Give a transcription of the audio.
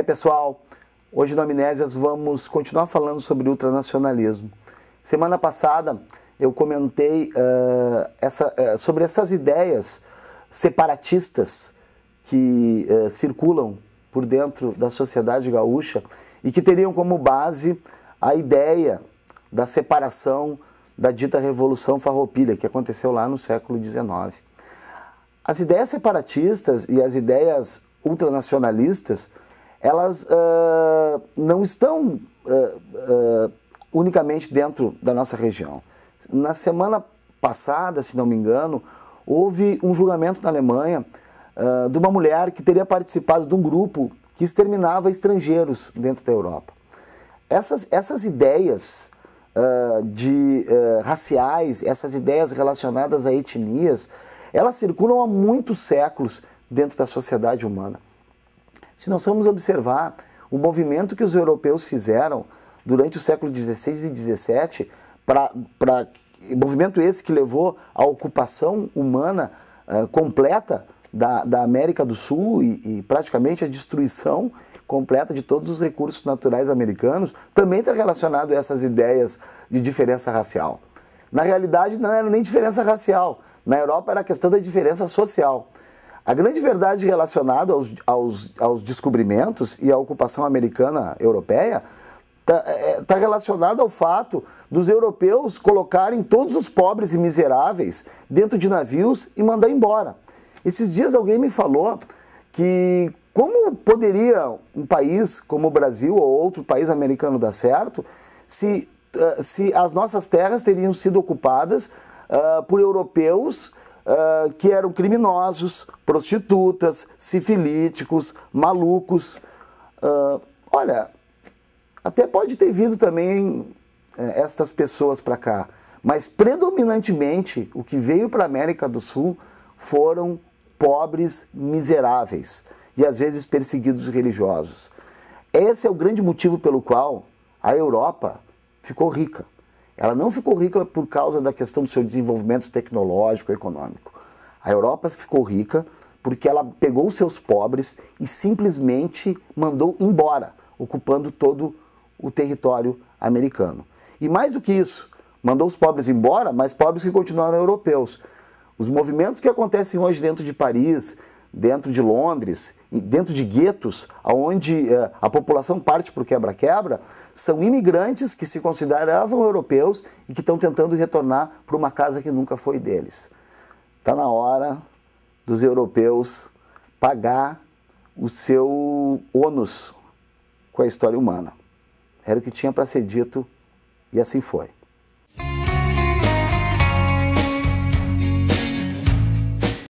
aí, pessoal? Hoje no Amnésias vamos continuar falando sobre ultranacionalismo. Semana passada eu comentei uh, essa, uh, sobre essas ideias separatistas que uh, circulam por dentro da sociedade gaúcha e que teriam como base a ideia da separação da dita Revolução Farroupilha, que aconteceu lá no século XIX. As ideias separatistas e as ideias ultranacionalistas elas uh, não estão uh, uh, unicamente dentro da nossa região. Na semana passada, se não me engano, houve um julgamento na Alemanha de uma mulher que teria participado de um grupo que exterminava estrangeiros dentro da Europa. Essas, essas ideias de raciais, essas ideias relacionadas a etnias, elas circulam há muitos séculos dentro da sociedade humana. Se nós formos observar o movimento que os europeus fizeram durante o século XVI e XVII, para movimento esse que levou à ocupação humana uh, completa da, da, América do Sul e, e, praticamente a destruição completa de todos os recursos naturais americanos, também está relacionado a essas ideias de diferença racial. Na realidade, não era nem diferença racial. Na Europa era a questão da diferença social. A grande verdade relacionada aos, aos, aos descobrimentos e à ocupação americana europeia está é, é tá relacionada ao fato dos europeus colocarem todos os pobres e miseráveis dentro de navios e mandar embora. Esses dias alguém me falou que como poderia um país como o Brasil ou outro país americano dar certo se, eh, se as nossas terras teriam sido ocupadas uh, por europeus uh, que eram criminosos, prostitutas, sifilíticos, malucos. Uh, olha, até pode ter vindo também eh, estas pessoas para cá, mas predominantemente o que veio para a América do Sul foram pobres, miseráveis e às vezes perseguidos religiosos. Esse é o grande motivo pelo qual a Europa ficou rica. Ela não ficou rica por causa da questão do seu desenvolvimento tecnológico e econômico. A Europa ficou rica porque ela pegou os seus pobres e simplesmente mandou embora, ocupando todo o território americano. E mais do que isso, mandou os pobres embora, mas pobres que continuaram europeus. Os movimentos que acontecem hoje dentro de Paris, dentro de Londres, dentro de guetos, onde eh, a população parte para o quebra-quebra, são imigrantes que se consideravam europeus e que estão tentando retornar para uma casa que nunca foi deles. Está na hora dos europeus pagar o seu ônus com a história humana. Era o que tinha para ser dito e assim foi.